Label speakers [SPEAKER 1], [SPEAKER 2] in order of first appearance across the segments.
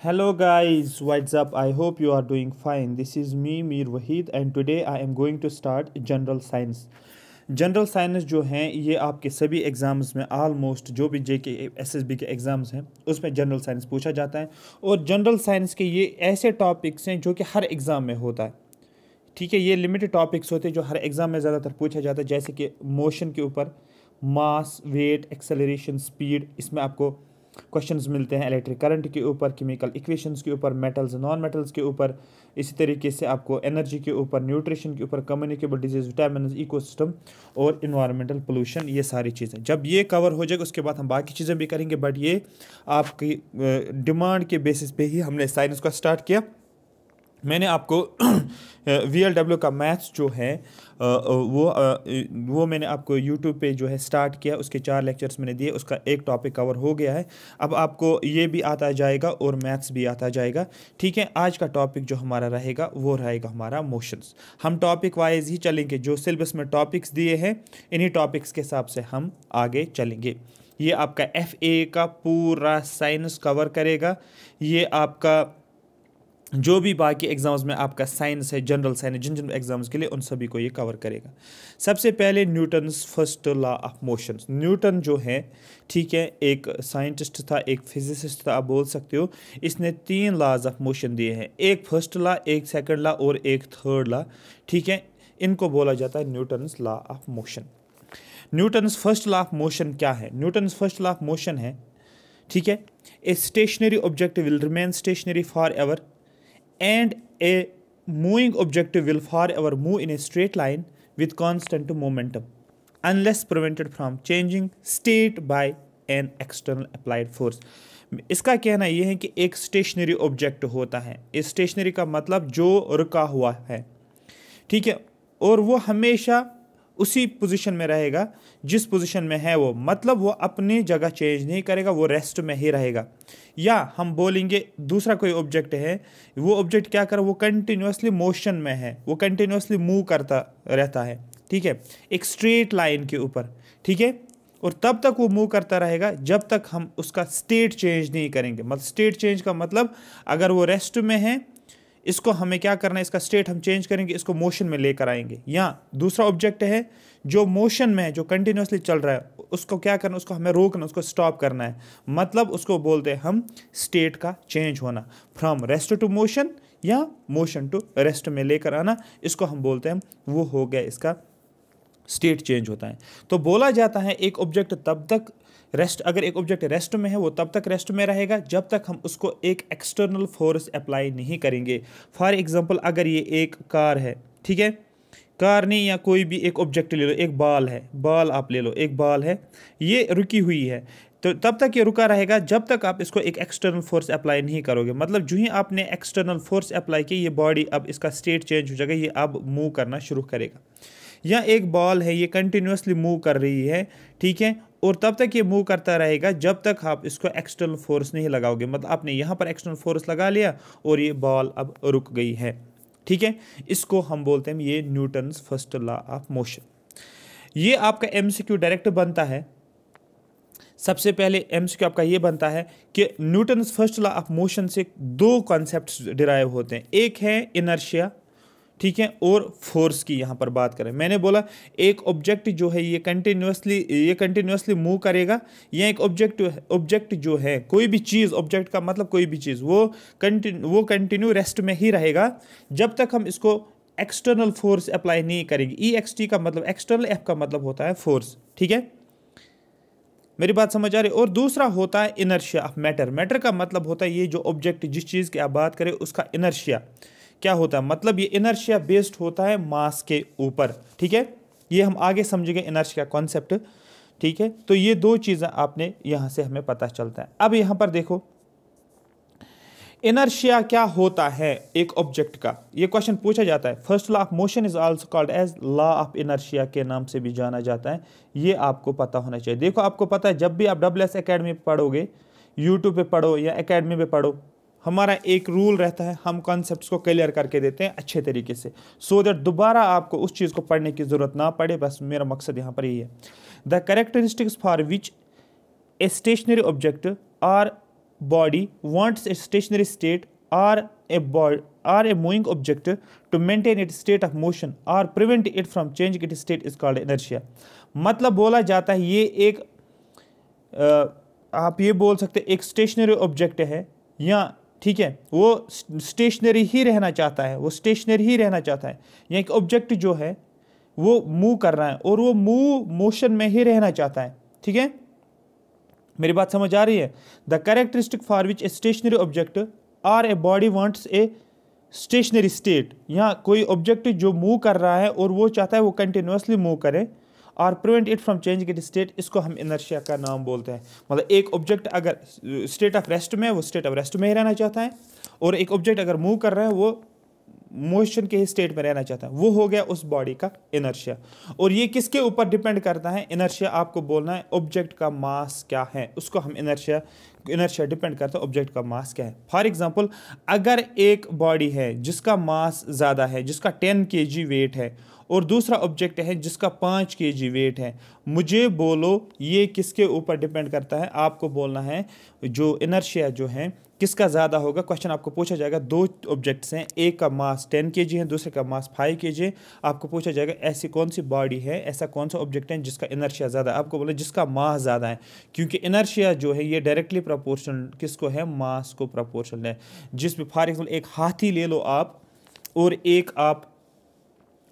[SPEAKER 1] hello guys what's up i hope you are doing fine this is me mir wahid and today i am going to start general science general science जो हैं ये आपके सभी exams में almost जो भी J K S S B के exams हैं उसमें जनरल साइंस पूछा जाता है और जनरल साइंस के ये ऐसे टॉपिक्स हैं जो कि हर एग्ज़ाम में होता है ठीक है ये लिमिटेड टॉपिक्स होते हैं जो हर एग्ज़ाम में ज़्यादातर पूछा जाता है जैसे कि मोशन के ऊपर मास वेट एक्सेलरेशन स्पीड इसमें आपको क्वेश्चंस मिलते हैं इलेक्ट्रिक करंट के ऊपर केमिकल इक्वेशंस के ऊपर मेटल्स नॉन मेटल्स के ऊपर इसी तरीके से आपको एनर्जी के ऊपर न्यूट्रिशन के ऊपर कम्युनिकेबल डिजीज विटामिन इकोसिस्टम और इन्वायरमेंटल पोल्यूशन ये सारी चीज़ें जब ये कवर हो जाएगा उसके बाद हम बाकी चीज़ें भी करेंगे बट ये आपकी डिमांड के बेसिस पे ही हमने साइंस का स्टार्ट किया मैंने आपको वी एल डब्ल्यू का मैथ्स जो है वो वो मैंने आपको यूट्यूब पे जो है स्टार्ट किया उसके चार लेक्चर्स मैंने दिए उसका एक टॉपिक कवर हो गया है अब आपको ये भी आता जाएगा और मैथ्स भी आता जाएगा ठीक है आज का टॉपिक जो हमारा रहेगा वो रहेगा हमारा मोशंस हम टॉपिक वाइज ही चलेंगे जो सिलेबस में टॉपिक्स दिए हैं इन्हीं टॉपिक्स के हिसाब से हम आगे चलेंगे ये आपका एफ ए का पूरा साइंस कवर करेगा ये आपका जो भी बाकी एग्ज़ाम्स में आपका साइंस है जनरल साइंस जिन जिन एग्ज़ाम्स के लिए उन सभी को ये कवर करेगा सबसे पहले Newton's first law of motion Newton जो है ठीक है एक साइंटिस्ट था एक फिजिसिस्ट था आप बोल सकते हो इसने तीन लॉज ऑफ मोशन दिए हैं एक फर्स्ट लॉ एक सेकेंड लॉ और एक थर्ड लॉ ठीक है इनको बोला जाता है Newton's law of motion Newton's first law of motion क्या है Newton's first law of motion है ठीक है a stationary object will remain stationary forever and a moving objective will forever move in a straight line with constant momentum unless prevented from changing state by an external applied force इसका कहना यह है कि एक stationary object होता है इस stationery का मतलब जो रुका हुआ है ठीक है और वो हमेशा उसी पोजीशन में रहेगा जिस पोजीशन में है वो मतलब वो अपनी जगह चेंज नहीं करेगा वो रेस्ट में ही रहेगा या हम बोलेंगे दूसरा कोई ऑब्जेक्ट है वो ऑब्जेक्ट क्या कर वो कंटिन्यूसली मोशन में है वो कंटिन्यूसली मूव करता रहता है ठीक है एक स्ट्रेट लाइन के ऊपर ठीक है और तब तक वो मूव करता रहेगा जब तक हम उसका स्टेट चेंज नहीं करेंगे मतलब स्टेट चेंज का मतलब अगर वो रेस्ट में है इसको हमें क्या करना है इसका स्टेट हम चेंज करेंगे इसको मोशन में लेकर आएंगे या दूसरा ऑब्जेक्ट है जो मोशन में है जो कंटिन्यूसली चल रहा है उसको क्या करना उसको हमें रोकना उसको स्टॉप करना है मतलब उसको बोलते हैं हम स्टेट का चेंज होना फ्रॉम रेस्ट टू मोशन या मोशन टू रेस्ट में लेकर आना इसको हम बोलते हैं वो हो गया इसका स्टेट चेंज होता है तो बोला जाता है एक ऑब्जेक्ट तब तक रेस्ट अगर एक ऑब्जेक्ट रेस्ट में है वो तब तक रेस्ट में रहेगा जब तक हम उसको एक एक्सटर्नल फोर्स अप्लाई नहीं करेंगे फॉर एग्जाम्पल अगर ये एक कार है ठीक है कार नहीं या कोई भी एक ऑब्जेक्ट ले लो एक बाल है बाल आप ले लो एक बाल है ये रुकी हुई है तो तब तक ये रुका रहेगा जब तक आप इसको एक एक्सटर्नल फोर्स अप्लाई नहीं करोगे मतलब जो ही आपने एक्सटर्नल फोर्स अप्लाई किया ये बॉडी अब इसका स्टेट चेंज हो जाएगा ये अब मूव करना शुरू करेगा या एक बॉल है ये कंटिन्यूसली मूव कर रही है ठीक है और तब तक ये मूव करता रहेगा जब तक आप इसको एक्सटर्नल फोर्स नहीं लगाओगे मतलब आपने यहाँ पर एक्सटर्नल फोर्स लगा लिया और ये बॉल अब रुक गई है ठीक है इसको हम बोलते हैं ये Newton first law of motion ये आपका एम डायरेक्ट बनता है सबसे पहले एम आपका ये बनता है कि Newton first law of motion से दो कॉन्सेप्ट डिराइव होते हैं एक है इनर्शिया ठीक है और फोर्स की यहाँ पर बात करें मैंने बोला एक ऑब्जेक्ट जो है ये कंटिन्यूसली ये कंटिन्यूसली मूव करेगा या एक ऑब्जेक्ट ऑब्जेक्ट जो है कोई भी चीज़ ऑब्जेक्ट का मतलब कोई भी चीज़ वो कंटिन्यू वो कंटिन्यू रेस्ट में ही रहेगा जब तक हम इसको एक्सटर्नल फोर्स अप्लाई नहीं करेंगे ई एक्स टी का मतलब एक्सटर्नल एफ का मतलब होता है फोर्स ठीक है मेरी बात समझ आ रही है और दूसरा होता है इनर्शिया ऑफ मैटर मैटर का मतलब होता है ये जो ऑब्जेक्ट जिस चीज़ की आप बात करें उसका इनर्शिया क्या होता है मतलब ये इनर्शिया बेस्ड होता है मास के ऊपर ठीक है ये हम आगे समझेंगे इनर्शिया कॉन्सेप्ट ठीक है तो ये दो चीज़ें आपने यहाँ से हमें पता चलता है अब यहाँ पर देखो इनर्शिया क्या होता है एक ऑब्जेक्ट का ये क्वेश्चन पूछा जाता है first law of motion is also called as law of inertia के नाम से भी जाना जाता है ये आपको पता होना चाहिए देखो आपको पता है जब भी आप डब्ल्यू एस अकेडमी पढ़ोगे यूट्यूब पे पढ़ो या अकेडमी पे पढ़ो हमारा एक रूल रहता है हम कॉन्सेप्ट को क्लियर करके देते हैं अच्छे तरीके से सो so दैट दोबारा आपको उस चीज़ को पढ़ने की ज़रूरत ना पड़े बस मेरा मकसद यहाँ पर यही है the characteristics for which a stationary object or body wants a stationary state or a bod or a moving object to maintain it state of motion or prevent it from change it state is called inertia मतलब बोला जाता है ये एक आ, आप ये बोल सकते एक स्टेशनरी ऑब्जेक्ट है या ठीक है वो स्टेशनरी ही रहना चाहता है वो स्टेशनरी ही रहना चाहता है यानी कि ऑब्जेक्ट जो है वो मूव कर रहा है और वो मूव मोशन में ही रहना चाहता है ठीक है मेरी बात समझ आ रही है the characteristic for which a stationary object or a body wants a stationary state यहाँ कोई ऑब्जेक्ट जो मूव कर रहा है और वो चाहता है वो कंटिन्यूसली मूव करें और prevent it from change it state इसको हम इनर्शिया का नाम बोलते हैं मतलब एक ऑब्जेक्ट अगर स्टेट ऑफ रेस्ट में वो स्टेट ऑफ रेस्ट में ही रहना चाहता है और एक ऑब्जेक्ट अगर मूव कर रहा है वो मोशन के ही स्टेट में रहना चाहता है वो हो गया उस बॉडी का इनर्शिया और ये किसके ऊपर डिपेंड करता है इनर्शिया आपको बोलना है ऑब्जेक्ट का मास क्या है उसको हम इनर्शिया इनर्शिया डिपेंड करता है ऑब्जेक्ट का मास क्या है फॉर एग्जांपल अगर एक बॉडी है जिसका मास ज़्यादा है जिसका टेन के वेट है और दूसरा ऑब्जेक्ट है जिसका पाँच के जी वेट है मुझे बोलो ये किसके ऊपर डिपेंड करता है आपको बोलना है जो इनर्शिया जो है किसका ज़्यादा होगा क्वेश्चन आपको पूछा जाएगा दो ऑब्जेक्ट्स हैं एक का मास टेन के जी है दूसरे का मास फाइव के जी आपको पूछा जाएगा ऐसी कौन सी बॉडी है ऐसा कौन सा ऑब्जेक्ट है जिसका इनर्शिया ज़्यादा है आपको बोला जिसका मास ज़्यादा है क्योंकि इनर्शिया जो है ये डायरेक्टली प्रपोर्शनल किसको है मास को प्रपोर्शनल है जिसमें फॉर एग्जाम्पल एक हाथी ले लो आप और एक आप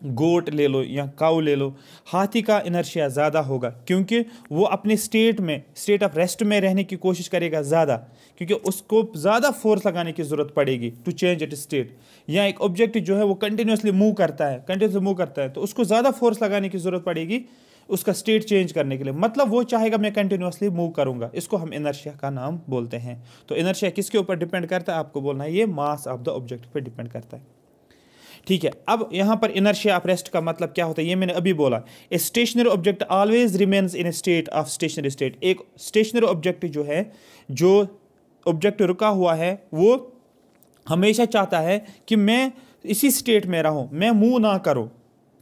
[SPEAKER 1] गोट ले लो या काऊ ले लो हाथी का इनर्शिया ज़्यादा होगा क्योंकि वो अपने स्टेट में स्टेट ऑफ रेस्ट में रहने की कोशिश करेगा ज़्यादा क्योंकि उसको ज़्यादा फोर्स लगाने की ज़रूरत पड़ेगी टू चेंज इट स्टेट या एक ऑब्जेक्ट जो है वो कंटिन्यूसली मूव करता है कंटिन्यूसली मूव करता है तो उसको ज़्यादा फोर्स लगाने की ज़रूरत पड़ेगी उसका स्टेट चेंज करने के लिए मतलब वो चाहेगा मैं कंटिन्यूसली मूव करूंगा इसको हम इनर्शिया का नाम बोलते हैं तो इनर्शिया किसके ऊपर डिपेंड करता है आपको बोलना है ये मास ऑफ द ऑब्जेक्ट पे डिपेंड करता है ठीक है अब यहाँ पर इनर्शिया ऑफ रेस्ट का मतलब क्या होता है ये मैंने अभी बोला a stationary object always remains in state of stationary state एक स्टेशनरी ऑब्जेक्ट जो है जो ऑब्जेक्ट रुका हुआ है वो हमेशा चाहता है कि मैं इसी स्टेट में रहूँ मैं मूव ना करूँ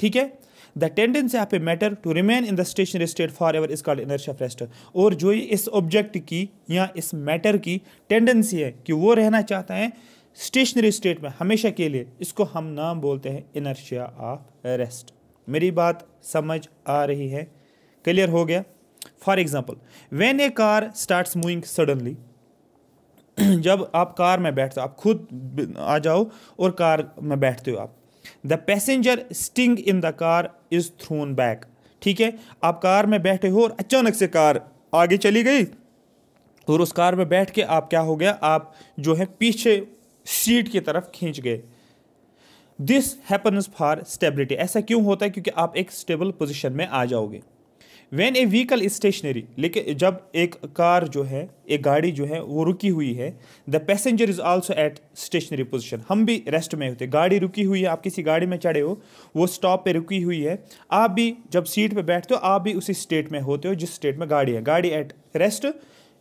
[SPEAKER 1] ठीक है the tendency of a matter to remain in the stationary state forever is called inertia of rest और जो इस ऑब्जेक्ट की या इस मैटर की टेंडेंसी है कि वो रहना चाहता है स्टेशनरी स्टेट में हमेशा के लिए इसको हम नाम बोलते हैं इनर्शिया ऑफ रेस्ट मेरी बात समझ आ रही है क्लियर हो गया for example when a car start moving suddenly जब आप कार में बैठते हो आप खुद आ जाओ और कार में बैठते हो आप the passenger sitting in the car is thrown back ठीक है आप कार में बैठे हो और अचानक से कार आगे चली गई और उस कार में बैठ के आप क्या हो गया आप जो है पीछे सीट की तरफ खींच गए दिस हैपन्स फॉर स्टेबिलिटी ऐसा क्यों होता है क्योंकि आप एक स्टेबल पोजिशन में आ जाओगे वैन ए व्हीकल स्टेशनरी लेकिन जब एक कार जो है एक गाड़ी जो है वो रुकी हुई है the passenger is also at stationary position हम भी रेस्ट में होते गाड़ी रुकी हुई है आप किसी गाड़ी में चढ़े हो वो स्टॉप पे रुकी हुई है आप भी जब सीट पे बैठते हो आप भी उसी स्टेट में होते हो जिस स्टेट में गाड़ी है गाड़ी at rest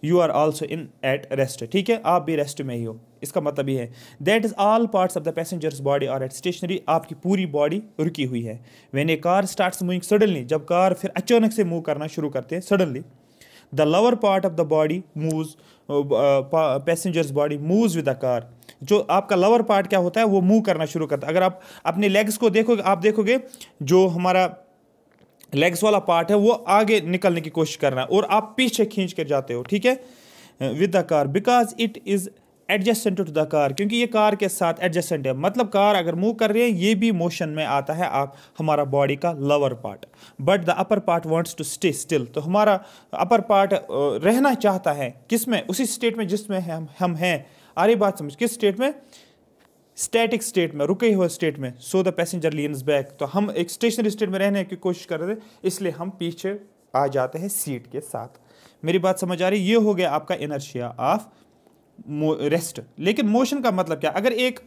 [SPEAKER 1] you are also in at rest ठीक है आप भी रेस्ट में ही हो इसका मतलब ये है that is all parts of the passenger's body are at stationary आपकी पूरी बॉडी रुकी हुई है when a car start moving suddenly जब कार फिर अचानक से मूव करना शुरू करते हैं suddenly the lower part of the body move passenger's body move with the car जो आपका लोअर पार्ट क्या होता है वो मूव करना शुरू करता है अगर आप अपने लेग्स को देखोगे आप देखोगे जो हमारा लेग्स वाला पार्ट है वो आगे निकलने की कोशिश कर रहा है और आप पीछे खींच कर जाते हो ठीक है with the car because it is adjacent to the car क्योंकि ये कार के साथ एडजस्टेंट है मतलब कार अगर मूव कर रही है ये भी मोशन में आता है आप हमारा बॉडी का lower part but the upper part wants to stay still तो हमारा अपर पार्ट रहना चाहता है किस में उसी स्टेट में जिसमें हम हम हैं आ रही बात समझ किस स्टेट में स्टैटिक स्टेट में रुके हुए स्टेट में so the passenger lean back तो हम एक स्टेशनरी स्टेट में रहने की कोशिश कर रहे थे इसलिए हम पीछे आ जाते हैं सीट के साथ मेरी बात समझ आ रही ये हो गया आपका इनर्शिया ऑफ रेस्ट लेकिन मोशन का मतलब क्या अगर एक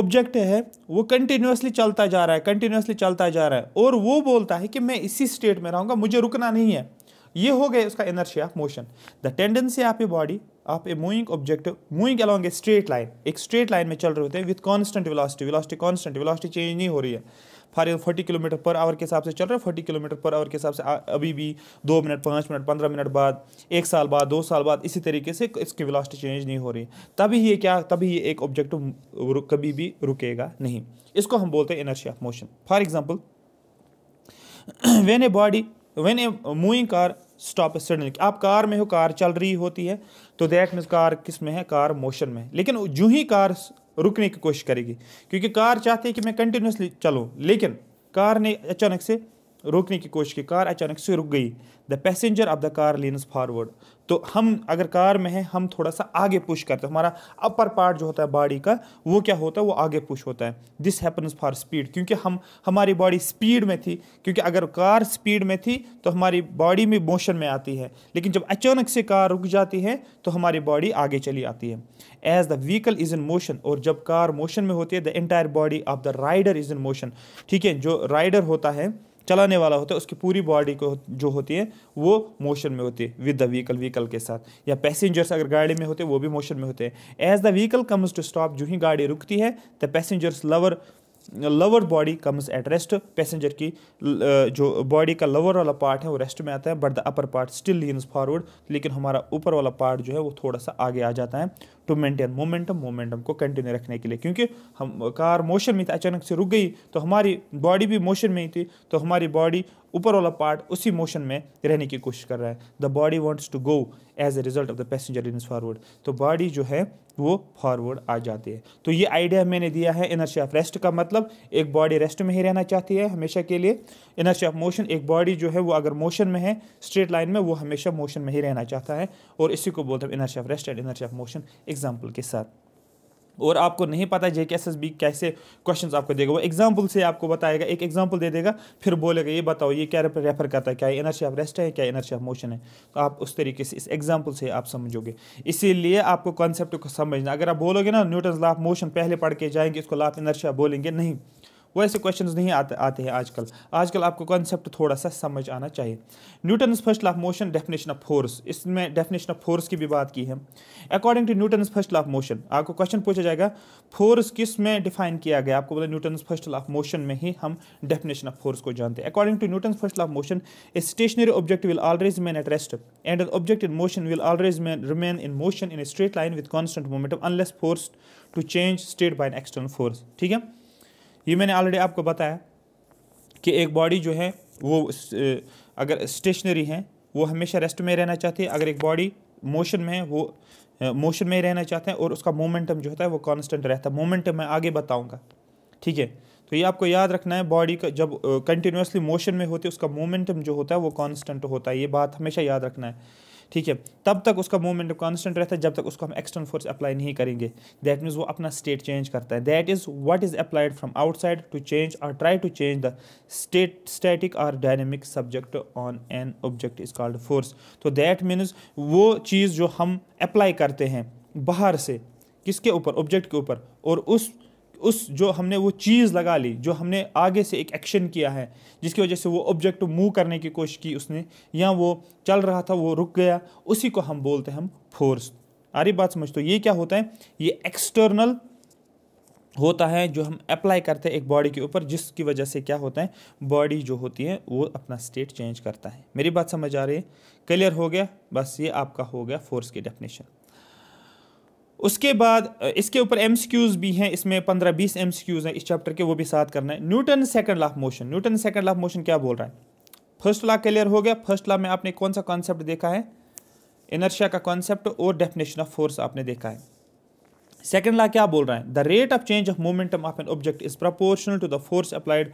[SPEAKER 1] ऑब्जेक्ट है वो कंटिन्यूसली चलता जा रहा है कंटिन्यूसली चलता जा रहा है और वो बोलता है कि मैं इसी स्टेट में रहूँगा मुझे रुकना नहीं है ये हो गया उसका inertia motion the tendency of a body आप a moving object moving along a straight line एक स्ट्रेट लाइन में चल रहे होते हैं with constant velocity velocity constant velocity change नहीं हो रही है for forty kilometre per hour के हिसाब से चल रहा है फोर्टी किलोमीटर पर आवर के हिसाब से अभी भी दो मिनट पाँच मिनट पंद्रह मिनट बाद एक साल बाद दो साल बाद इसी तरीके से इसकी वेलोसिटी चेंज नहीं हो रही तभी ये क्या तभी ये एक ऑब्जेक्ट कभी भी रुकेगा नहीं इसको हम बोलते हैं energy of motion for example when a body when a moving car stop suddenly आप कार में हो कार चल रही होती है तो दैट मीन्स कार किस में है कार मोशन में है लेकिन जो ही कार रुकने की कोशिश करेगी क्योंकि कार चाहती है कि मैं कंटिन्यूसली चलूँ लेकिन कार ने अचानक से रोकने की कोशिश की कार अचानक से रुक गई the passenger of the car leans forward तो हम अगर कार में है हम थोड़ा सा आगे पुश करते हैं हमारा अपर पार्ट जो होता है बॉडी का वो क्या होता है वो आगे पुश होता है दिस हैपन्स फॉर स्पीड क्योंकि हम हमारी बॉडी स्पीड में थी क्योंकि अगर कार स्पीड में थी तो हमारी बॉडी में मोशन में आती है लेकिन जब अचानक से कार रुक जाती है तो हमारी बॉडी आगे चली आती है as the vehicle is in motion और जब कार मोशन में होती है the entire body of the rider is in motion ठीक है जो राइडर होता है चलाने वाला होता है उसकी पूरी बॉडी को जो होती है वो मोशन में होती है विद द व्हीकल व्हीकल के साथ या पैसेंजर्स अगर गाड़ी में होते हैं वो भी मोशन में होते हैं as the vehicle comes to stop जो ही गाड़ी रुकती है the passengers lower lower body comes at rest passenger की जो बॉडी का लोअर वाला पार्ट है वो रेस्ट में आता है but the upper part still leans forward लेकिन हमारा ऊपर वाला पार्ट जो है वो थोड़ा सा आगे आ जाता है टू मेंटेन मोमेंटम मोमेंटम को कंटिन्यू रखने के लिए क्योंकि हम कार मोशन में थी अचानक से रुक गई तो हमारी बॉडी भी मोशन में ही थी तो हमारी बॉडी ऊपर वाला पार्ट उसी मोशन में रहने की कोशिश कर रहा है the body wants to go as a result of the passenger in forward तो बॉडी जो है वो फॉरवर्ड आ जाती है तो ये आइडिया मैंने दिया है इनर्शी ऑफ रेस्ट का मतलब एक बॉडी रेस्ट में ही रहना चाहती है हमेशा के लिए इनर्शी ऑफ मोशन एक बॉडी जो है वो अगर मोशन में है स्ट्रेट लाइन में वो हमेशा मोशन में ही रहना चाहता है और इसी को बोलते हैं inertia of rest and inertia of motion example के साथ और आपको नहीं पता जे के कैसे क्वेश्चन आपको देगा वो एग्जाम्पल से आपको बताएगा एक एग्जाम्पल दे देगा फिर बोलेगा ये बताओ ये क्या रेफर करता है क्या एनर्जी ऑफ रेस्ट है क्या एनर्जी ऑफ मोशन है तो आप उस तरीके से इस एग्जाम्पल से आप समझोगे इसीलिए आपको कॉन्सेप्ट को समझना अगर आप बोलोगे ना न्यूटन लाफ मोशन पहले पढ़ के जाएंगे इसको लाफ ऑफ बोलेंगे नहीं वैसे क्वेश्चन नहीं आते आते हैं आजकल आजकल आपको कॉन्सेप्ट थोड़ा सा समझ आना चाहिए Newton first law of motion definition of force इसमें डेफिनेशन ऑफ फोर्स की भी बात की है according to Newton first law of motion आपको क्वेश्चन पूछा जाएगा फोर्स किस में डिफाइन किया गया आपको बोला Newton first law of motion में ही हम डेफिनेशन ऑफ फोर्स को जानते हैं according to Newton first law of motion a stationary object will always main at rest and an object in motion will always main remain in motion in straight line with constant momentum unless force to change state by an external force ठीक है ये मैंने already आपको बताया कि एक body जो है वो अगर स्टेशनरी है वो हमेशा रेस्ट में रहना चाहती है अगर एक बॉडी मोशन में है वो मोशन में रहना चाहते हैं और उसका मोमेंटम जो होता है वो कांस्टेंट रहता है मोमेंटम मैं आगे बताऊंगा ठीक है तो ये आपको याद रखना है बॉडी का जब कंटिन्यूसली मोशन में होती है उसका मोमेंटम जो होता है वो कांस्टेंट होता है ये बात हमेशा याद रखना है ठीक है तब तक उसका मोमेंटम कांस्टेंट रहता है जब तक उसको हम एक्सटर्नल फोर्स अप्लाई नहीं करेंगे दैट मीन्स वो अपना स्टेट चेंज करता है that is what is applied from outside to change or try to change the state static और dynamic subject on an object is called force तो that means वो चीज़ जो हम अप्लाई करते हैं बाहर से किसके ऊपर ऑब्जेक्ट के ऊपर और उस उस जो हमने वो चीज़ लगा ली जो हमने आगे से एक एक्शन किया है जिसकी वजह से वो ऑब्जेक्ट मूव करने की कोशिश की उसने या वो चल रहा था वो रुक गया उसी को हम बोलते हैं हम फोर्स आ रही बात समझ तो ये क्या होता है ये एक्सटर्नल होता है जो हम अप्लाई करते हैं एक बॉडी के ऊपर जिसकी वजह से क्या होता है बॉडी जो होती है वो अपना स्टेट चेंज करता है मेरी बात समझ आ रही है क्लियर हो गया बस ये आपका हो गया फोर्स की डेफिनेशन उसके बाद इसके ऊपर एम भी हैं इसमें पंद्रह बीस एम हैं इस चैप्टर के वो भी साथ करना है Newton second law of motion Newton second law of motion क्या बोल रहा है फर्स्ट लॉ क्लियर हो गया फर्स्ट लॉ में आपने कौन सा कॉन्सेप्ट देखा है इनर्शिया का कॉन्सेप्ट और डेफिनेशन ऑफ फोर्स आपने देखा है सेकेंड लॉ क्या बोल रहा है the rate of change of momentum of an object is proportional to the force applied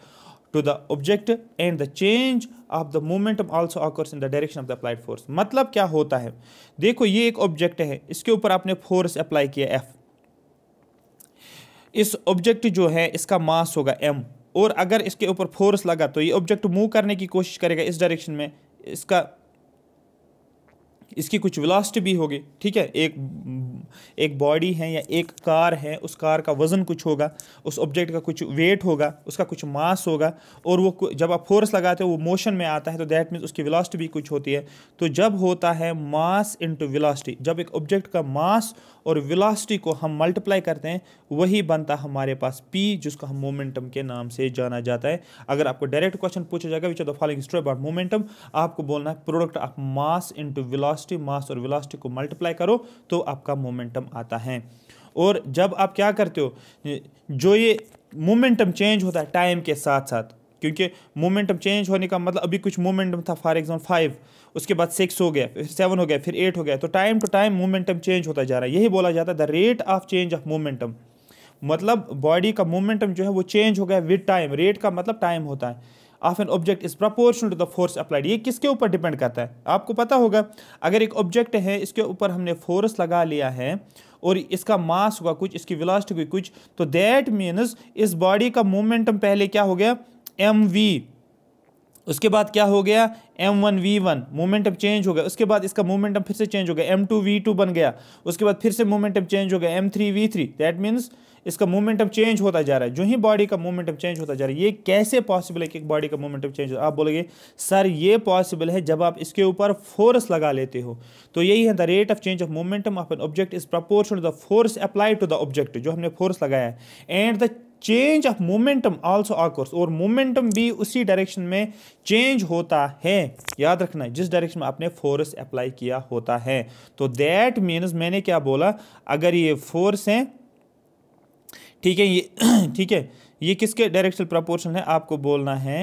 [SPEAKER 1] to the object and the change of the momentum also occurs in the direction of the applied force मतलब क्या होता है देखो ये एक object है इसके ऊपर आपने फोर्स अप्लाई किया एफ इस ऑब्जेक्ट जो है इसका मास होगा एम और अगर इसके ऊपर फोर्स लगा तो ये ऑब्जेक्ट मूव करने की कोशिश करेगा इस डायरेक्शन में इसका इसकी कुछ विलास्ट भी होगी ठीक है एक एक बॉडी है या एक कार है उस कार का वज़न कुछ होगा उस ऑब्जेक्ट का कुछ वेट होगा उसका कुछ मास होगा और वो जब आप फोर्स लगाते हो वो मोशन में आता है तो दैट मीन्स उसकी विलास्ट भी कुछ होती है तो जब होता है मास इंटू विलास्टी जब एक ऑब्जेक्ट का मास और विलास्टी को हम मल्टीप्लाई करते हैं वही बनता हमारे पास पी जिसको हम मोमेंटम के नाम से जाना जाता है अगर आपको डायरेक्ट क्वेश्चन पूछा जाएगा which are the following story about momentum आपको बोलना है प्रोडक्ट ऑफ मास इंटू विलास्ट वेलोसिटी मास और वेलोसिटी को मल्टीप्लाई करो तो आपका मोमेंटम आता है और जब आप क्या करते हो जो ये मोमेंटम चेंज होता है टाइम के साथ साथ क्योंकि मोमेंटम चेंज होने का मतलब अभी कुछ मोमेंटम था फॉर एग्जाम्पल फाइव उसके बाद सिक्स हो गया फिर सेवन हो गया फिर एट हो गया तो time to time momentum change होता जा रहा है यही बोला जाता है the rate of change of momentum मतलब बॉडी का मोमेंटम जो है वो चेंज हो गया विद टाइम रेट का मतलब टाइम होता है of an object is proportional to the force applied ये किसके ऊपर डिपेंड करता है आपको पता होगा अगर एक ऑब्जेक्ट है इसके ऊपर हमने फोर्स लगा लिया है और इसका मास हुआ कुछ इसकी विलास्ट हुई कुछ तो दैट मीन्स इस बॉडी का मोमेंटम पहले क्या हो गया एम वी उसके बाद क्या हो गया M one V one momentum change हो गया उसके बाद इसका मोमेंटम फिर से चेंज हो गया एम टू वी टू बन गया उसके बाद फिर से मोमेंटम चेंज हो गया M three V three that means इसका मोमेंटम चेंज होता जा रहा है जो ही बॉडी का मोमेंटम चेंज होता जा रहा है ये कैसे पॉसिबल है कि बॉडी का मोमेंटम चेंज हो आप बोलोगे सर ये पॉसिबल है जब आप इसके ऊपर फोर्स लगा लेते हो तो यही है the rate of change of momentum of an object is proportion to the force apply to the object जो हमने फोर्स लगाया है and the change of momentum also occurs और मोमेंटम भी उसी डायरेक्शन में चेंज होता है याद रखना जिस डायरेक्शन में आपने फोर्स अप्लाई किया होता है तो दैट मीन्स मैंने क्या बोला अगर ये फोर्स है ठीक है ये ठीक है ये किसके डायरेक्शन प्रपोर्शन है आपको बोलना है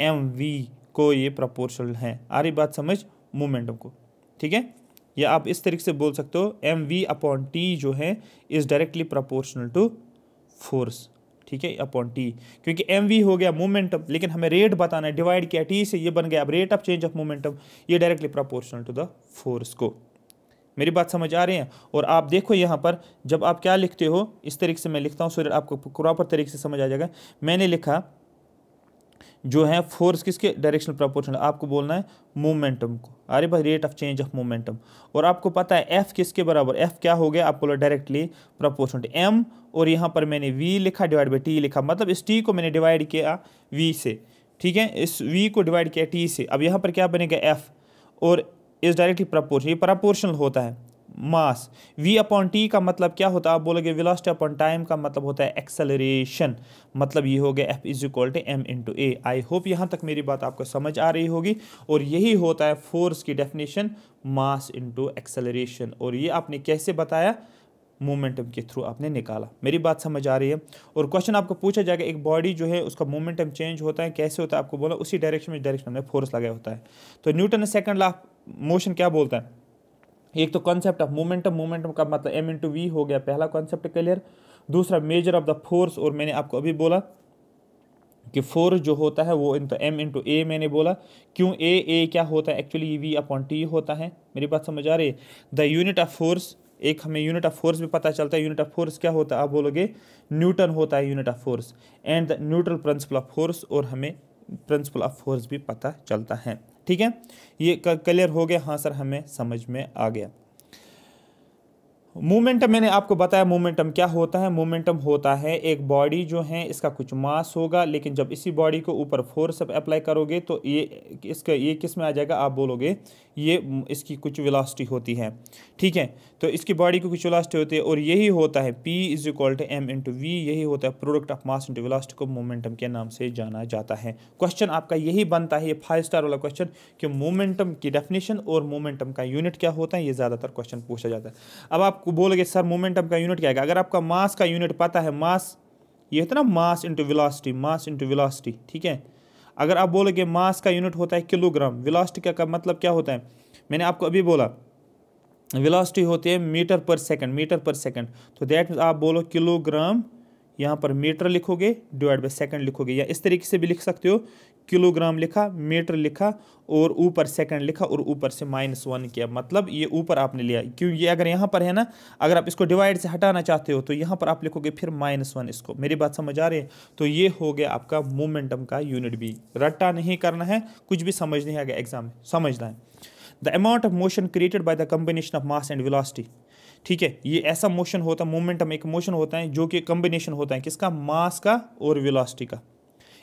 [SPEAKER 1] एम वी को ये प्रपोर्शन है आ रही बात समझ मोमेंटम को ठीक है या आप इस तरीके से बोल सकते हो एम वी अपॉन टी जो है is directly proportional to force ठीक है अपॉन टी क्योंकि एम वी हो गया मोमेंटम लेकिन हमें रेट बताना है डिवाइड किया टी से ये बन गया अब rate of change of momentum ये directly proportional to the force को मेरी बात समझ आ रही है और आप देखो यहाँ पर जब आप क्या लिखते हो इस तरीके से मैं लिखता हूँ सो आपको प्रॉपर तरीके से समझ आ जाएगा मैंने लिखा जो है फोर्स किसके डायरेक्शनल प्रोपोर्शनल आपको बोलना है मोमेंटम को अरे भाई rate of change of momentum और आपको पता है एफ किसके बराबर एफ क्या हो गया आपको डायरेक्टली प्रपोर्शन एम और यहाँ पर मैंने वी लिखा डिवाइड बाई टी लिखा मतलब इस टी को मैंने डिवाइड किया वी से ठीक है इस वी को डिवाइड किया टी से अब यहाँ पर क्या बनेगा एफ और इस डायरेक्टली प्रपोर्शन ये प्रपोर्शनल होता है मास वी अपॉन टी का मतलब क्या होता है आप बोलोगे विलास्ट अपॉन टाइम का मतलब होता है एक्सेलरेशन मतलब ये हो गया F is equal to m into a I hope यहाँ तक मेरी बात आपको समझ आ रही होगी और यही होता है फोर्स की डेफिनेशन मास इंटू एक्सेलरेशन और ये आपने कैसे बताया मोमेंटम के थ्रू आपने निकाला मेरी बात समझ आ रही है और क्वेश्चन आपको पूछा जाएगा एक बॉडी जो है उसका मोमेंटम चेंज होता है कैसे होता है आपको बोला उसी डायरेक्शन में डायरेक्शन में फोर्स लगाया होता है तो न्यूटन ने सेकंड लाफ मोशन क्या बोलता है एक तो कॉन्सेप्ट ऑफ मोमेंटम मोमेंटम का मतलब एम इंटू वी हो गया पहला कॉन्सेप्ट क्लियर दूसरा मेजर ऑफ द फोर्स और मैंने आपको अभी बोला कि फोर्स जो होता है वो इंटू एम इंटू ए मैंने बोला क्यों ए ए क्या होता है एक्चुअली वी अपॉन टी होता है मेरी बात समझ आ रही है द यूनिट ऑफ फोर्स एक हमें यूनिट ऑफ फोर्स भी पता चलता है यूनिट ऑफ फोर्स क्या होता है आप बोलोगे न्यूटन होता है unit of force and the neutral principle of force और हमें प्रिंसिपल ऑफ फोर्स भी पता चलता है ठीक है ये क्लियर हो गया हाँ सर हमें समझ में आ गया मोमेंटम मैंने आपको बताया मोमेंटम क्या होता है मोमेंटम होता है एक बॉडी जो है इसका कुछ मास होगा लेकिन जब इसी बॉडी को ऊपर फोर्स अप्लाई करोगे तो ये इसका ये किस में आ जाएगा आप बोलोगे ये इसकी कुछ विलासटी होती है ठीक है तो इसकी बॉडी की कुछ विलासटी होती है और यही होता है p is equal to m into v यही होता है product of mass into velocity को मोमेंटम के नाम से जाना जाता है क्वेश्चन आपका यही बनता है ये फाइव स्टार वाला क्वेश्चन कि मोमेंटम की डेफिनेशन और मोमेंटम का यूनिट क्या होता है ये ज़्यादातर क्वेश्चन पूछा जाता है अब आप बोलोगे सर मोमेंटम का यूनिट क्या है अगर आपका मास का यूनिट पता है मास ये होता ना mass into velocity mass into velocity ठीक है अगर आप बोलोगे मास का यूनिट होता है किलोग्राम वेलोसिटी का मतलब क्या होता है मैंने आपको अभी बोला विलास्टी होती है metre per second metre per second तो दैट मीन आप बोलो किलोग्राम यहाँ पर मीटर लिखोगे डिवाइड बाई सेकेंड लिखोगे या इस तरीके से भी लिख सकते हो किलोग्राम लिखा मीटर लिखा और ऊपर सेकंड लिखा और ऊपर से माइनस वन किया मतलब ये ऊपर आपने लिया क्यों ये अगर यहाँ पर है ना अगर आप इसको डिवाइड से हटाना चाहते हो तो यहाँ पर आप लिखोगे फिर माइनस वन इसको मेरी बात समझ आ रही है तो ये हो गया आपका मोमेंटम का यूनिट भी रट्टा नहीं करना है कुछ भी समझ नहीं आ गया एग्जाम में समझना है the amount of motion created by the combination of mass and velocity ठीक है ये ऐसा मोशन होता है मोमेंटम एक मोशन होता है जो कि कम्बिनेशन होता है किसका मास का और विलासिटी का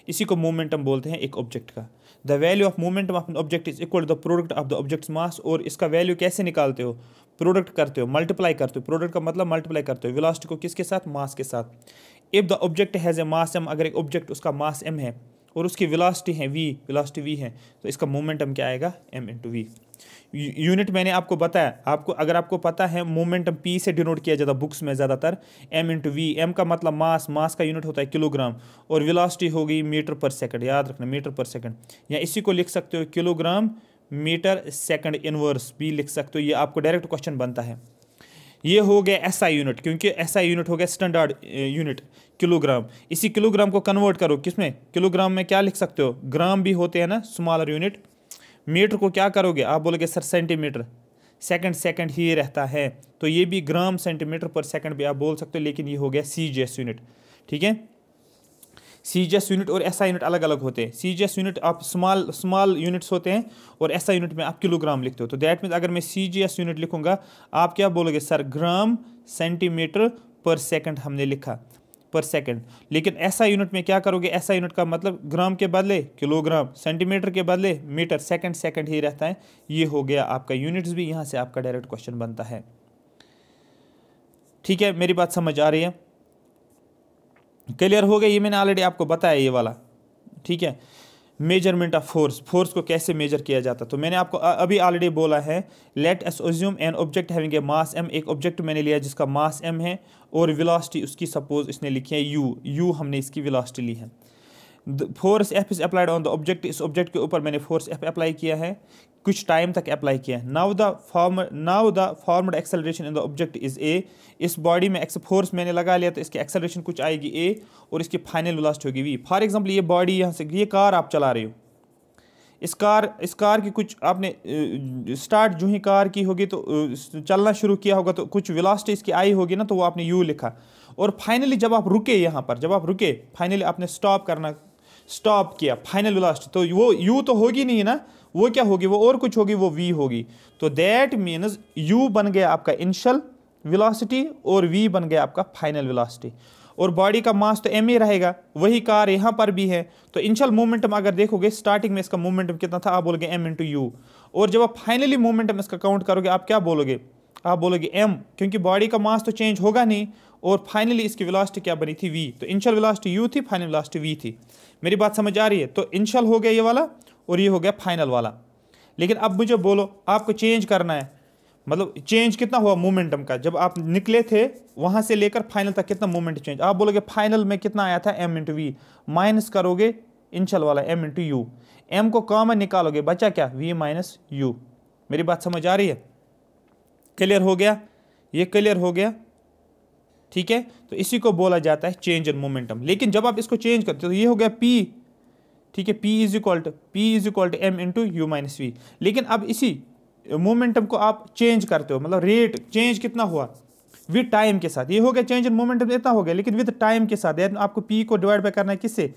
[SPEAKER 1] इसी को मोमेंटम बोलते हैं एक ऑब्जेक्ट का the value of momentum of an object is equal the product of the object's mass और इसका वैल्यू कैसे निकालते हो प्रोडक्ट करते हो मल्टीप्लाई करते हो प्रोडक्ट का मतलब मल्टीप्लाई करते हो विलास्ट को किसके साथ मास के साथ if the object has a mass m अगर एक ऑब्जेक्ट उसका मास एम है और उसकी विलासिटी है वी विलासिटी वी है तो इसका मोमेंटम क्या आएगा एम इंटू वी यूनिट मैंने आपको बताया आपको अगर आपको पता है मोमेंटम पी से डिनोट किया जाता है बुक्स में ज़्यादातर एम इंटू वी एम का मतलब मास मास का यूनिट होता है किलोग्राम और विलासिटी गई मीटर पर सेकेंड याद रखना मीटर पर सेकेंड या इसी को लिख सकते हो किलोग्राम मीटर सेकेंड इनवर्स भी लिख सकते हो ये आपको डायरेक्ट क्वेश्चन बनता है ये हो गया एस आई यूनिट क्योंकि एस आई यूनिट हो गया स्टैंडर्ड यूनिट किलोग्राम इसी किलोग्राम को कन्वर्ट करो किसमें किलोग्राम में क्या लिख सकते हो ग्राम भी होते हैं ना स्मॉलर यूनिट मीटर को क्या करोगे आप बोलोगे सर सेंटीमीटर सेकंड सेकंड ही रहता है तो ये भी ग्राम सेंटीमीटर पर सेकंड भी आप बोल सकते हो लेकिन ये हो गया सी यूनिट ठीक है सी जी एस यूनिट और ऐसा यूनिट अलग अलग होते हैं सी जी एस यूनिट आप स्मॉल स्मॉल यूनिट्स होते हैं और ऐसा यूनिट में आप किलोग्राम लिखते हो तो दैट मीन अगर मैं सी जी एस यूनिट लिखूंगा आप क्या बोलोगे sir gram centimetre per second हमने लिखा पर सेकेंड लेकिन ऐसा यूनिट में क्या करोगे ऐसा यूनिट का मतलब ग्राम के बदले किलोग्राम सेंटीमीटर के बदले मीटर सेकेंड सेकेंड ही रहता है ये हो गया आपका यूनिट्स भी यहाँ से आपका डायरेक्ट क्वेश्चन बनता है ठीक है मेरी बात समझ आ रही है क्लियर हो गया ये मैंने ऑलरेडी आपको बताया ये वाला ठीक है मेजरमेंट ऑफ फोर्स फोर्स को कैसे मेजर किया जाता तो मैंने आपको अभी ऑलरेडी बोला है let's assume an object having a mass m एक ऑब्जेक्ट मैंने लिया जिसका मास एम है और विलासिटी उसकी सपोज इसने लिखी है यू यू हमने इसकी विलासिटी ली है force F is applied on the object इस ऑब्जेक्ट के ऊपर मैंने फोर्स एफ अप्लाई किया है कुछ टाइम तक अप्लाई किया है now the form now the formed acceleration in the object is a इस बॉडी में फोर्स मैंने लगा लिया तो इसकी एक्सेलरेशन कुछ आएगी ए और इसकी फाइनल लास्ट होगी वी फॉर एग्जाम्पल ये बॉडी यहाँ से ये कार आप चला रहे हो इस कार इस कार की कुछ आपने स्टार्ट जो ही कार की होगी तो चलना शुरू किया होगा तो कुछ विलास्टी इसकी आई होगी ना तो वो आपने यू लिखा और फाइनली जब आप रुके यहाँ पर जब आप रुके फाइनली आपने स्टॉप करना स्टॉप किया फाइनल वेलोसिटी तो वो यू तो होगी नहीं ना वो क्या होगी वो और कुछ होगी वो वी होगी तो दैट मीन्स यू बन गया आपका इनिशियल वेलोसिटी और वी बन गया आपका फाइनल वेलोसिटी और बॉडी का मास तो एम ही रहेगा वही कार यहाँ पर भी है तो इनिशियल मोमेंटम अगर देखोगे स्टार्टिंग में इसका मोमेंटम कितना था आप बोलोगे एम इंटू यू और जब आप फाइनली मोमेंटम इसका काउंट करोगे आप क्या बोलोगे आप बोलोगे एम क्योंकि बॉडी का मास तो चेंज होगा नहीं और फाइनली इसकी विलास्ट क्या बनी थी वी तो इनिशियल विलास्ट यू थी फाइनल विलास्ट वी थी मेरी बात समझ आ रही है तो इनशल हो गया ये वाला और ये हो गया फाइनल वाला लेकिन अब मुझे बोलो आपको चेंज करना है मतलब चेंज कितना हुआ मोमेंटम का जब आप निकले थे वहाँ से लेकर फाइनल तक कितना मोमेंट चेंज आप बोलोगे फाइनल में कितना आया था एम इंटू वी माइनस करोगे इंशल वाला एम इंटू यू एम को कॉमन निकालोगे बचा क्या वी माइनस यू मेरी बात समझ आ रही है क्लियर हो गया ये क्लियर हो गया ठीक है तो इसी को बोला जाता है चेंज इन मोमेंटम लेकिन जब आप इसको चेंज करते हो तो ये हो गया पी ठीक है p is equal to p is equal to m into u minus v लेकिन अब इसी मोमेंटम को आप चेंज करते हो मतलब रेट चेंज कितना हुआ विद टाइम के साथ ये हो गया चेंज इन मोमेंटम इतना हो गया लेकिन विद टाइम के साथ यानी आपको पी को डिवाइड बाय करना है किससे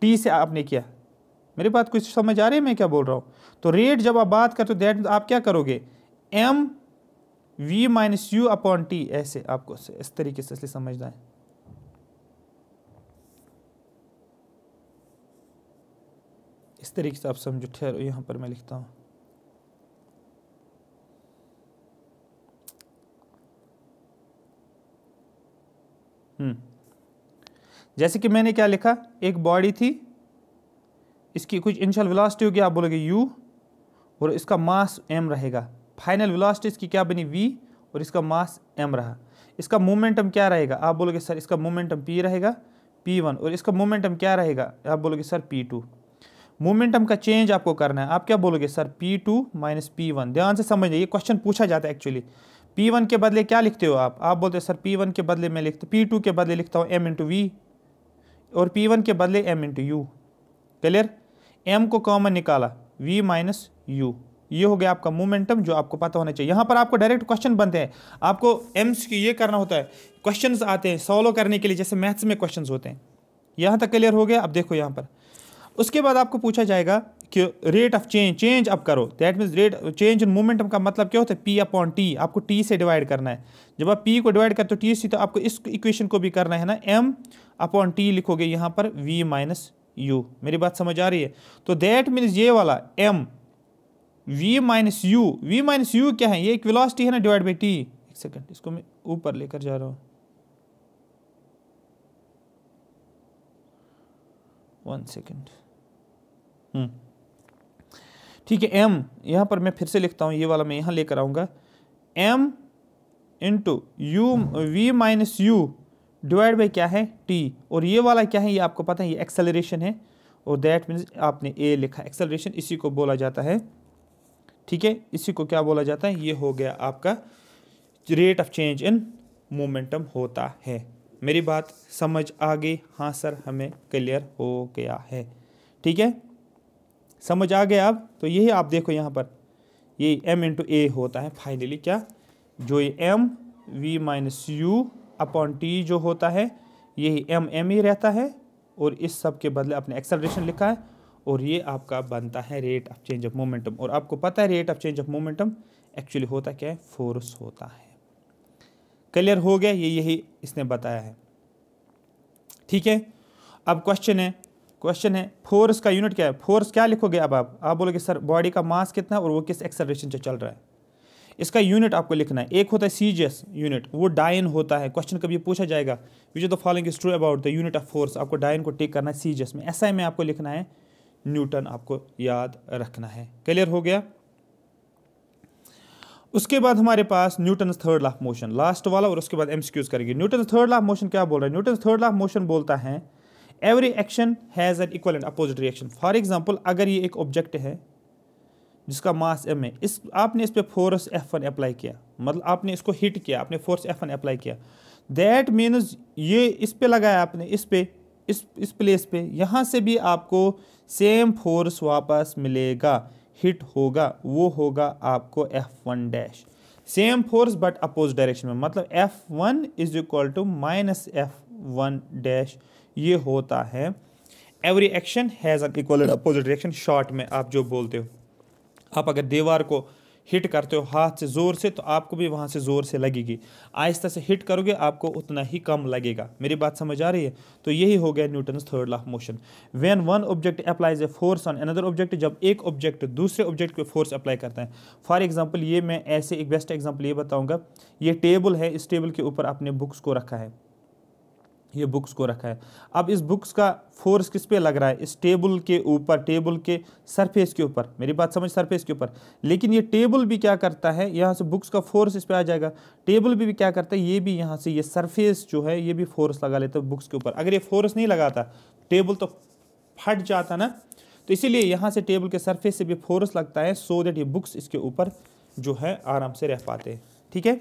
[SPEAKER 1] टी से आपने किया मेरी बात कुछ समझ आ रही है मैं क्या बोल रहा हूँ तो रेट जब आप बात करते हो दैट आप क्या करोगे m v minus u upon t ऐसे आपको इस तरीके से इसलिए समझना है इस तरीके से आप समझो ठहरो यहां पर मैं लिखता हूं हम्म। जैसे कि मैंने क्या लिखा एक बॉडी थी इसकी कुछ इंशल वेलोसिटी होगी आप बोलोगे u और इसका मास m रहेगा फाइनल वेलोसिटी इसकी क्या बनी वी और इसका मास एम रहा इसका मोमेंटम क्या रहेगा आप बोलोगे सर इसका मोमेंटम पी रहेगा पी वन और इसका मोमेंटम क्या रहेगा आप बोलोगे सर पी टू मोमेंटम का चेंज आपको करना है आप क्या बोलोगे sir p two minus p one ध्यान से समझ ये क्वेश्चन पूछा जाता है एक्चुअली पी वन के बदले क्या लिखते हो आप आप बोलते हो सर पी वन के बदले मैं लिखता पी टू के बदले लिखता हूँ एम इंटू वी और पी वन के बदले m into u clear m को कॉमन निकाला वी माइनस यू ये हो गया आपका मोमेंटम जो आपको पता होना चाहिए यहाँ पर आपको डायरेक्ट क्वेश्चन बनते हैं आपको एम्स की ये करना होता है क्वेश्चन आते हैं सॉल्व करने के लिए जैसे मैथ्स में क्वेश्चन होते हैं यहाँ तक क्लियर हो गया अब देखो यहाँ पर उसके बाद आपको पूछा जाएगा कि रेट ऑफ चेंज चेंज अब करो that means rate change in momentum का मतलब क्या होता है पी अपॉन टी आपको टी से डिवाइड करना है जब आप पी को डिवाइड करते हो टी से तो आपको इस इक्वेशन को भी करना है ना एम अपॉन टी लिखोगे यहाँ पर वी माइनस यू मेरी बात समझ आ रही है तो दैट मीन्स ये वाला m v minus u v minus u क्या है ये एक वेलोसिटी है ना डिवाइड बाई टी एक सेकेंड इसको मैं ऊपर लेकर जा रहा हूँ वन सेकेंड हम्म। ठीक है m यहाँ पर मैं फिर से लिखता हूँ ये वाला मैं यहाँ लेकर आऊँगा m into u v minus u divide by क्या है t और ये वाला क्या है ये आपको पता है ये एक्सेलरेशन है और दैट मीन्स आपने a लिखा एक्सेलरेशन इसी को बोला जाता है ठीक है इसी को क्या बोला जाता है ये हो गया आपका rate of change in momentum होता है मेरी बात समझ आ गई हाँ सर हमें क्लियर हो गया है ठीक है समझ आ गया अब तो यही आप देखो यहाँ पर ये m इंटू ए होता है फाइनली क्या जो ये m v minus u upon t जो होता है यही m m ही रहता है और इस सब के बदले अपने एक्सेलरेशन लिखा है और ये आपका बनता है rate of change of momentum और आपको पता है rate of change of momentum actually होता क्या है फोर्स होता है क्लियर हो गया ये यही इसने बताया है ठीक है अब क्वेश्चन है क्वेश्चन है फोर्स का यूनिट क्या है फोर्स क्या लिखोगे अब आप आप बोलोगे सर बॉडी का मास कितना है और वो किस एक्सलेशन से चल रहा है इसका यूनिट आपको लिखना है एक होता है सीजीएस यूनिट वो डायन होता है क्वेश्चन कभी पूछा जाएगा which the following is true about the unit of force आपको डायन को टेक करना है सीजीएस में एस में आपको लिखना है न्यूटन आपको याद रखना है क्लियर हो गया उसके बाद हमारे पास Newton third law motion last वाला और उसके बाद एमसीक्यूज करेंगे न्यूटन थर्ड लाफ मोशन क्या बोल रहा है न्यूटन थर्ड लाफ मोशन बोलता है every action has an equal and opposite reaction for example अगर ये एक ऑब्जेक्ट है जिसका मास एम है इस आपने इस पर फोर्स एफ वन अप्लाई किया मतलब आपने इसको हिट किया आपने फोर्स एफ वन अप्लाई किया दैट मीन्स ये इस पर लगाया आपने इस पर इस इस प्लेस पे यहाँ से भी आपको सेम फोर्स वापस मिलेगा हिट होगा वो होगा आपको F one dash same force but oppose direction में मतलब F one is equal to minus F one dash ये होता है every action has an equal opposite reaction short में आप जो बोलते हो आप अगर दीवार को हिट करते हो हाथ से ज़ोर से तो आपको भी वहाँ से ज़ोर से लगेगी आहिस्ता से हिट करोगे आपको उतना ही कम लगेगा मेरी बात समझ आ रही है तो यही हो गया Newton's third law of motion when one object applies a force on another object जब एक ऑब्जेक्ट दूसरे ऑब्जेक्ट को फोर्स अप्लाई करता है फॉर एग्जाम्पल ये मैं ऐसे एक बेस्ट एग्जाम्पल ये बताऊँगा ये टेबल है इस टेबल के ऊपर आपने बुक्स को रखा है ये बुक्स को रखा है अब इस बुक्स का फोर्स किस पे लग रहा है इस टेबल के ऊपर टेबल के सरफेस के ऊपर मेरी बात समझ सरफेस के ऊपर लेकिन ये टेबल भी क्या करता है यहाँ से बुक्स का फोर्स इस पर आ जाएगा टेबल भी, भी क्या करता है ये भी यहाँ से ये सरफेस जो है ये भी फोर्स लगा लेता है बुक्स के ऊपर अगर ये फोर्स नहीं लगाता टेबल तो फट जाता ना तो इसीलिए यहाँ से टेबल के सरफेस से भी फोर्स लगता है सो देट ये बुक्स इसके ऊपर जो है आराम से रह पाते हैं ठीक है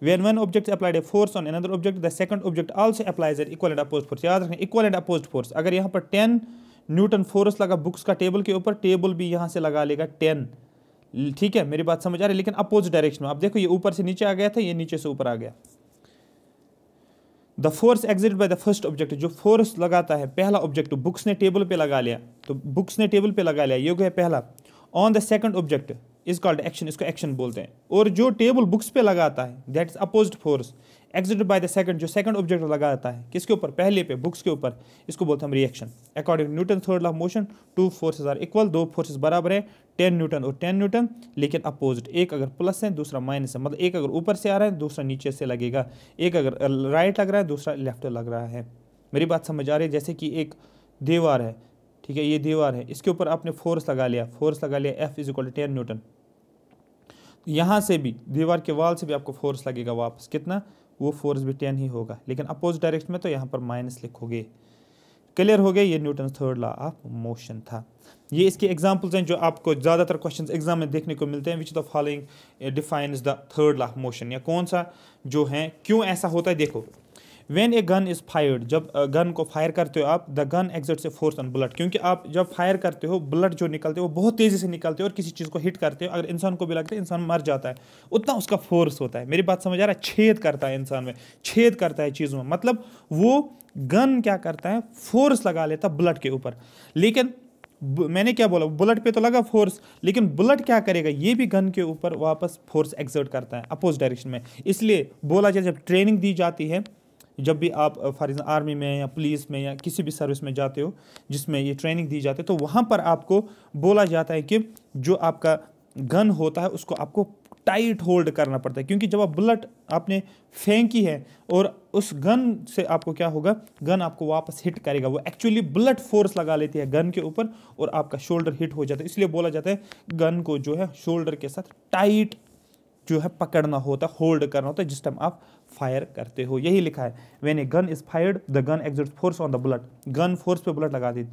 [SPEAKER 1] when one object applied a force on another object the second object also applies an equal and opposed force याद रखें equal and opposed force अगर यहाँ पर 10 न्यूटन फोर्स लगा बुक्स का टेबल के ऊपर टेबल भी यहाँ से लगा लेगा 10 ठीक है मेरी बात समझ आ रही है लेकिन अपोज डायरेक्शन में आप देखो ये ऊपर से नीचे आ गया था ये नीचे से ऊपर आ गया the force exert by the first object जो फोर्स लगाता है पहला ऑब्जेक्ट बुक्स ने टेबल पे लगा लिया तो बुक्स ने टेबल पे लगा लिया ये हो गया पहला on the second object is called action इसको एक्शन बोलते हैं और जो टेबल बुक्स पे लगाता है that is opposite force exert by the second जो सेकंड ऑब्जेक्ट लगाता है किसके ऊपर पहले पे बुक्स के ऊपर इसको बोलते हैं हम reaction according Newton third of motion two forces are equal दो फोर्सेज बराबर है टेन न्यूटन और टेन न्यूटन लेकिन अपोजिट एक अगर प्लस है दूसरा माइनस है मतलब एक अगर ऊपर से आ रहा है दूसरा नीचे से लगेगा एक अगर राइट लग रहा है दूसरा लेफ्ट लग रहा है मेरी बात समझ आ रही है जैसे कि एक दीवार है ठीक है ये दीवार है इसके ऊपर आपने फोर्स लगा लिया फोर्स लगा लिया F is equal to ten newton यहाँ से भी दीवार के वाल से भी आपको फोर्स लगेगा वापस कितना वो फोर्स भी टेन ही होगा लेकिन अपोजिट डायरेक्शन में तो यहाँ पर माइनस लिखोगे क्लियर हो गया ये Newton third law of motion था ये इसके एग्जाम्पल्स हैं जो आपको ज़्यादातर क्वेश्चंस एग्जाम में देखने को मिलते हैं which the following define the third law of motion या कौन सा जो है क्यों ऐसा होता है देखो when a gun is fired जब गन को फायर करते हो आप the gun exerts a force on bullet क्योंकि आप जब फायर करते हो बुलेट जो निकलते हो बहुत तेज़ी से निकलते हो और किसी चीज़ को हिट करते हो अगर इंसान को भी लगता है इंसान मर जाता है उतना उसका फोर्स होता है मेरी बात समझ आ रहा है छेद करता है इंसान में छेद करता है चीज़ों में मतलब वो गन क्या करता है फोर्स लगा लेता बुलेट के ऊपर लेकिन मैंने क्या बोला बुलेट पे तो लगा फोर्स लेकिन बुलेट क्या करेगा ये भी गन के ऊपर वापस फोर्स एग्जर्ट करता है अपोज डायरेक्शन में इसलिए बोला जाए जब ट्रेनिंग दी जाती है जब भी आप फॉर एग्जाम्पल आर्मी में या पुलिस में या किसी भी सर्विस में जाते हो जिसमें ये ट्रेनिंग दी जाती है तो वहाँ पर आपको बोला जाता है कि जो आपका गन होता है उसको आपको टाइट होल्ड करना पड़ता है क्योंकि जब आप बुलेट आपने फेंकी है और उस गन से आपको क्या होगा गन आपको वापस हिट करेगा वो एक्चुअली बुलेट फोर्स लगा लेती है गन के ऊपर और आपका शोल्डर हिट हो जाता है इसलिए बोला जाता है गन को जो है शोल्डर के साथ टाइट जो है पकड़ना होता है होल्ड करना होता है जिस टाइम आप फायर करते हो यही लिखा है when a gun is fired the gun exert force on the bullet gun force पे बुलेट लगा दी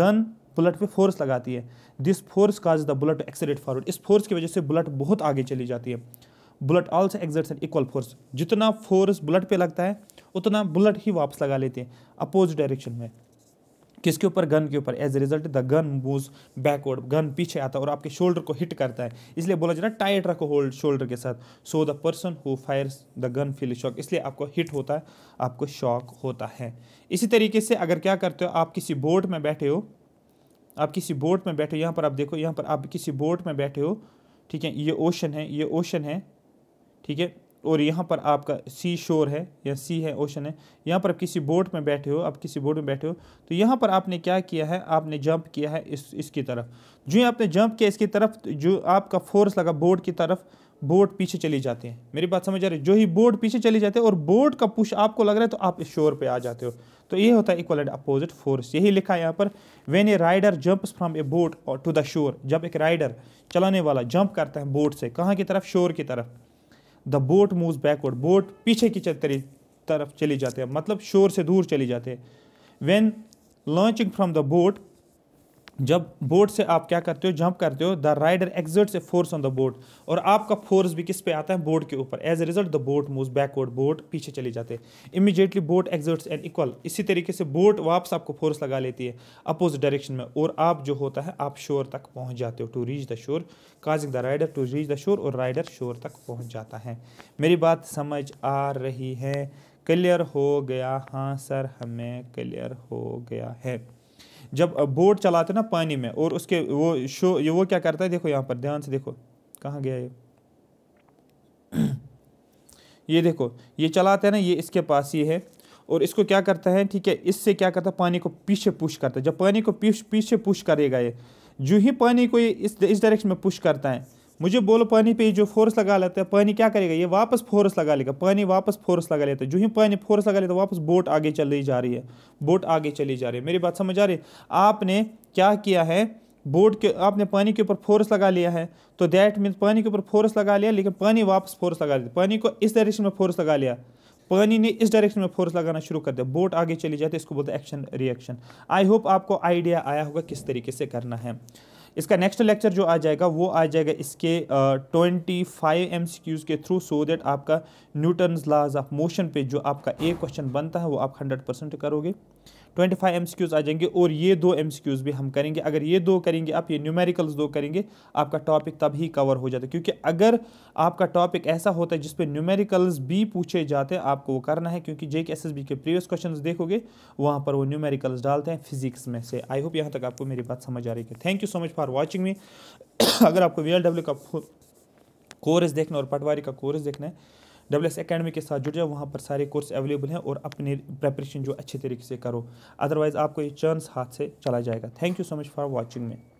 [SPEAKER 1] गन बुलेट पे फोर्स लगाती है this force cause the bullet to forward इस फोर्स की वजह से बुलेट बहुत आगे चली जाती है bullet also exerts an equal force जितना फोर्स बुलेट पे लगता है उतना बुलेट ही वापस लगा लेते हैं अपोज डायरेक्शन में किसके ऊपर गन के ऊपर as a result the gun move backward gun पीछे आता है और आपके शोल्डर को हिट करता है इसलिए बोला जाना टाइट रखो होल्ड शोल्डर के साथ so the person who fires the gun feel shock इसलिए आपको हिट होता है आपको शॉक होता है इसी तरीके से अगर क्या करते हो आप किसी बोट में बैठे हो आप किसी बोट में बैठे हो यहाँ पर आप देखो यहाँ पर आप किसी बोट में बैठे हो ठीक है ये ओशन है ये ओशन है ठीक है और यहाँ पर आपका सी शोर है या सी है ओशन है यहाँ पर आप किसी बोट में बैठे हो आप किसी बोट में बैठे हो तो यहाँ पर आपने क्या किया है आपने जंप किया है इस इसकी तरफ जो ही आपने जंप किया इसकी तरफ जो आपका फोर्स लगा बोट की तरफ बोट पीछे चली जाती है मेरी बात समझ आ रही है जो ही बोट पीछे चली जाते हैं और बोट का पुश आपको लग रहा है तो आप इस शोर पर आ जाते हो तो ये होता है इक्वल एंड अपोजिट फोर्स यही लिखा है यहाँ पर when a rider jump from a boat to the shore जब एक राइडर चलाने वाला जंप करता है बोट से कहाँ की तरफ शोर की तरफ the boat move backward boat पीछे की तरफ चली जाते हैं मतलब शोर से दूर चली जाते हैं when launching from the boat जब बोर्ड से आप क्या करते हो जंप करते हो the rider exerts a force on the board और आपका फोर्स भी किस पे आता है बोर्ड के ऊपर as a result the boat move backward boat पीछे चले जाते हैं immediately boat exerts and equal इसी तरीके से बोट वापस आपको फोर्स लगा लेती है अपोजिट डायरेक्शन में और आप जो होता है आप शोर तक पहुँच जाते हो to reach the shore causing the rider to reach the shore और राइडर शोर तक पहुँच जाता है मेरी बात समझ आ रही है क्लियर हो गया हाँ सर हमें क्लियर हो गया है जब बोट चलाते ना पानी में और उसके वो शो ये वो क्या करता है देखो यहाँ पर ध्यान से देखो कहाँ गया ये ये देखो ये चलाते हैं ना ये इसके पास ये है और इसको क्या करता है ठीक है इससे क्या करता है पानी को पीछे पुश करता है जब पानी को पीछे पुश करेगा ये जो ही पानी को ये इस इस डायरेक्शन में पुश करता है मुझे बोलो पानी पे जो फोर्स लगा लेता है पानी क्या करेगा ये वापस फोर्स लगा लेगा पानी वापस फोर्स लगा लेता है जो ही पानी फोर्स लगा लेता है वापस बोट आगे चली जा रही है बोट आगे चली जा रही है मेरी बात समझ आ रही है आपने क्या किया है बोट के आपने पानी के ऊपर फोर्स लगा लिया है तो दैट मीन्स पानी के ऊपर फोर्स लगा लिया लेकिन पानी वापस फोर्स लगा लिया पानी को इस डायरेक्शन में फोर्स लगा लिया पानी ने इस डायरेक्शन में फोर्स लगाना शुरू कर दिया बोट आगे चली जाती है इसको बोलते हैं एक्शन रिएक्शन आई होप आपको आइडिया आया होगा किस तरीके से करना है इसका नेक्स्ट लेक्चर जो आ जाएगा वो आ जाएगा इसके ट्वेंटी फाइव एम के थ्रू सो दैट आपका न्यूटन लाज ऑफ मोशन पे जो आपका एक क्वेश्चन बनता है वो आप हंड्रेड परसेंट करोगे ट्वेंटी फाइव एम आ जाएंगे और ये दो एम भी हम करेंगे अगर ये दो करेंगे आप ये न्यूमेरिकल्स दो करेंगे आपका टॉपिक तभी कवर हो जाता है क्योंकि अगर आपका टॉपिक ऐसा होता है जिसपे न्यूमेरिकल्स भी पूछे जाते हैं आपको वो करना है क्योंकि जे के एस के प्रीवियस क्वेश्चन देखोगे वहाँ पर वो न्यूमेरिकल्स डालते हैं फिजिक्स में से आई होप यहाँ तक आपको मेरी बात समझ आ रही है thank you so much for watching me अगर आपको वी का कोर्स देखना और पटवारी का कोर्स देखना है डब्ल्यू एस के साथ जुड़ जाओ वहाँ पर सारे कोर्स अवेलेबल हैं और अपनी प्रेपरेशन जो अच्छे तरीके से करो अदरवाइज़ आपको ये चांस हाथ से चला जाएगा thank you so much for watching में